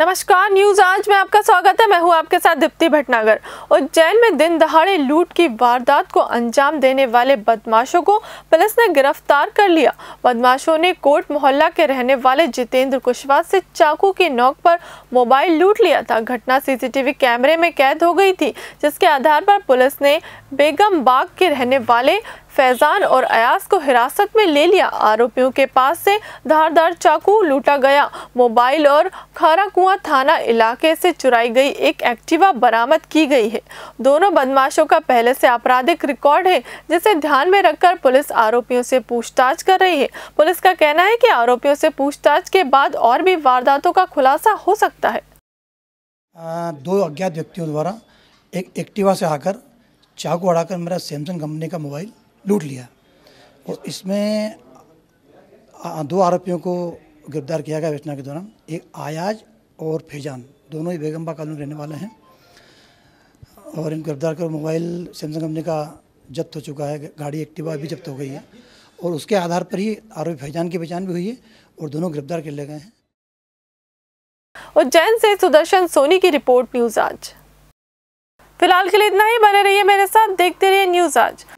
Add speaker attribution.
Speaker 1: नमस्कार न्यूज आज में आपका स्वागत है मैं हूँ आपके साथ दीप्ति भटनागर उज्जैन में दिन दहाड़े लूट की वारदात को अंजाम देने वाले बदमाशों को पुलिस ने गिरफ्तार कर लिया बदमाशों ने कोर्ट मोहल्ला के रहने वाले जितेंद्र कुशवाहा से चाकू की नोक पर मोबाइल लूट लिया था घटना सीसीटीवी कैमरे में कैद हो गई थी जिसके आधार पर पुलिस ने बेगम बाग के रहने वाले फैजान और अयास को हिरासत में ले लिया आरोपियों के पास से धारदार चाकू लूटा गया मोबाइल और खारा कुआ थाना इलाके से चुराई गई एक एक्टिवा बरामद की गई है दोनों बदमाशों का पहले से आपराधिक रिकॉर्ड है जिसे ध्यान में रखकर पुलिस आरोपियों से पूछताछ कर रही है पुलिस का कहना है की आरोपियों से पूछताछ के बाद और भी वारदातों का खुलासा हो सकता है
Speaker 2: दो अज्ञात व्यक्तियों द्वारा एक एक्टिवा से आकर चाकू अड़ाकर मेरा सैमसंग कंपनी का मोबाइल लूट लिया और इसमें दो आरोपियों को गिरफ्तार किया गया घटना के दौरान एक आयाज और फैजान दोनों ही बेगम्बा कॉलोनी रहने वाले हैं और इनको गिरफ्तार कर मोबाइल सैमसंग कंपनी का जब्त हो चुका है गाड़ी एक्टिवा भी जब्त हो गई है और उसके आधार पर ही आरोपी फैजान की पहचान भी हुई है और दोनों गिरफ्तार कर लिए गए हैं
Speaker 1: उज्जैन से सुदर्शन सोनी की रिपोर्ट न्यूज आज फिलहाल के लिए इतना
Speaker 3: ही बने रहिए मेरे साथ देखते रहिए न्यूज आज